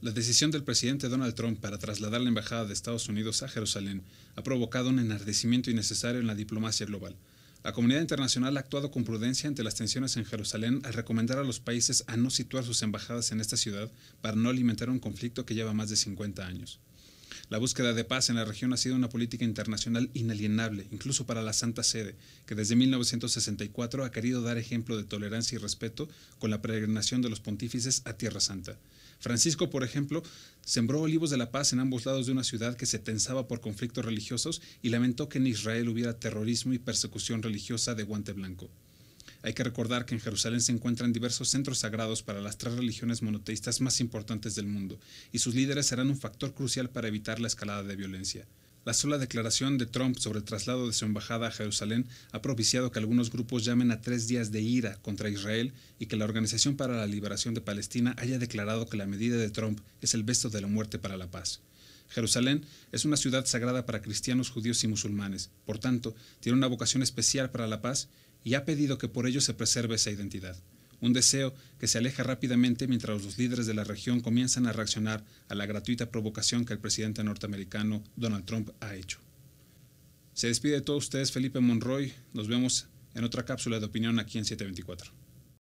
La decisión del presidente Donald Trump para trasladar la embajada de Estados Unidos a Jerusalén ha provocado un enardecimiento innecesario en la diplomacia global. La comunidad internacional ha actuado con prudencia ante las tensiones en Jerusalén al recomendar a los países a no situar sus embajadas en esta ciudad para no alimentar un conflicto que lleva más de 50 años. La búsqueda de paz en la región ha sido una política internacional inalienable, incluso para la Santa Sede, que desde 1964 ha querido dar ejemplo de tolerancia y respeto con la peregrinación de los pontífices a Tierra Santa. Francisco, por ejemplo, sembró olivos de la paz en ambos lados de una ciudad que se tensaba por conflictos religiosos y lamentó que en Israel hubiera terrorismo y persecución religiosa de guante blanco. Hay que recordar que en Jerusalén se encuentran diversos centros sagrados para las tres religiones monoteístas más importantes del mundo, y sus líderes serán un factor crucial para evitar la escalada de violencia. La sola declaración de Trump sobre el traslado de su embajada a Jerusalén ha propiciado que algunos grupos llamen a tres días de ira contra Israel y que la Organización para la Liberación de Palestina haya declarado que la medida de Trump es el besto de la muerte para la paz. Jerusalén es una ciudad sagrada para cristianos, judíos y musulmanes. Por tanto, tiene una vocación especial para la paz y ha pedido que por ello se preserve esa identidad. Un deseo que se aleja rápidamente mientras los líderes de la región comienzan a reaccionar a la gratuita provocación que el presidente norteamericano Donald Trump ha hecho. Se despide de todos ustedes Felipe Monroy. Nos vemos en otra cápsula de opinión aquí en 724.